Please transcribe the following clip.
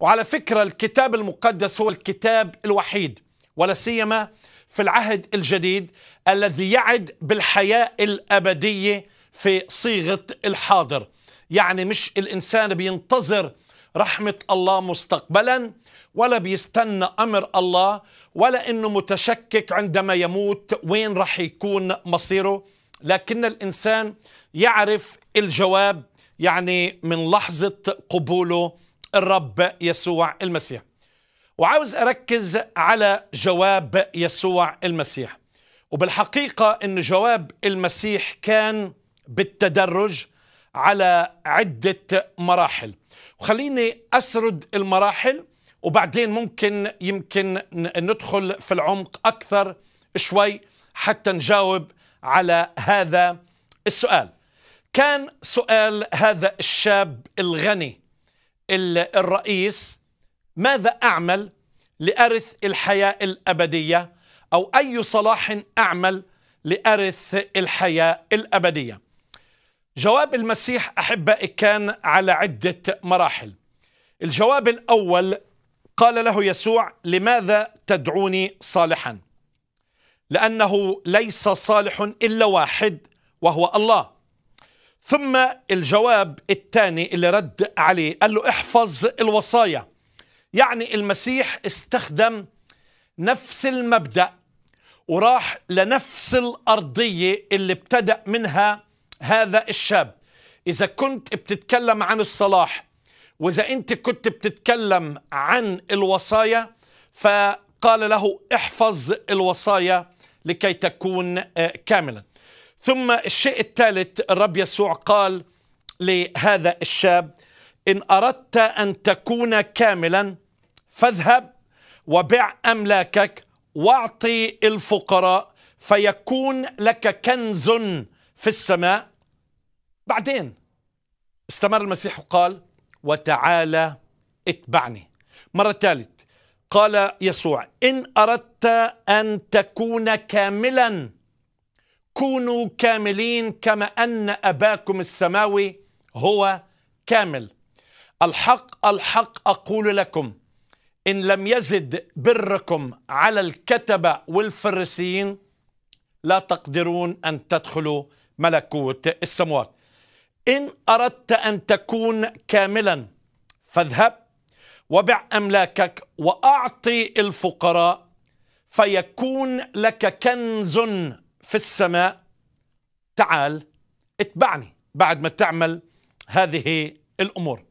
وعلى فكرة الكتاب المقدس هو الكتاب الوحيد ولا سيما في العهد الجديد الذي يعد بالحياة الأبدية في صيغة الحاضر يعني مش الإنسان بينتظر رحمة الله مستقبلا ولا بيستنى أمر الله ولا أنه متشكك عندما يموت وين رح يكون مصيره لكن الإنسان يعرف الجواب يعني من لحظة قبوله الرب يسوع المسيح وعاوز أركز على جواب يسوع المسيح وبالحقيقة أن جواب المسيح كان بالتدرج على عدة مراحل وخليني أسرد المراحل وبعدين ممكن يمكن ندخل في العمق أكثر شوي حتى نجاوب على هذا السؤال كان سؤال هذا الشاب الغني الرئيس ماذا أعمل لأرث الحياة الأبدية أو أي صلاح أعمل لأرث الحياة الأبدية جواب المسيح أحبائي كان على عدة مراحل الجواب الأول قال له يسوع لماذا تدعوني صالحا لأنه ليس صالح إلا واحد وهو الله ثم الجواب الثاني اللي رد عليه قال له احفظ الوصايا يعني المسيح استخدم نفس المبدأ وراح لنفس الأرضية اللي ابتدأ منها هذا الشاب إذا كنت بتتكلم عن الصلاح وإذا أنت كنت بتتكلم عن الوصايا فقال له احفظ الوصايا لكي تكون آه، كاملا ثم الشيء الثالث الرب يسوع قال لهذا الشاب إن أردت أن تكون كاملا فاذهب وبع أملاكك واعطي الفقراء فيكون لك كنز في السماء بعدين استمر المسيح وقال وتعالى اتبعني مرة ثالث قال يسوع إن أردت أن تكون كاملا كونوا كاملين كما أن أباكم السماوي هو كامل الحق الحق أقول لكم إن لم يزد بركم على الكتبة والفريسيين لا تقدرون أن تدخلوا ملكوت السموات إن أردت أن تكون كاملا فاذهب وبع أملاكك وأعطي الفقراء فيكون لك كنز في السماء تعال اتبعني بعد ما تعمل هذه الامور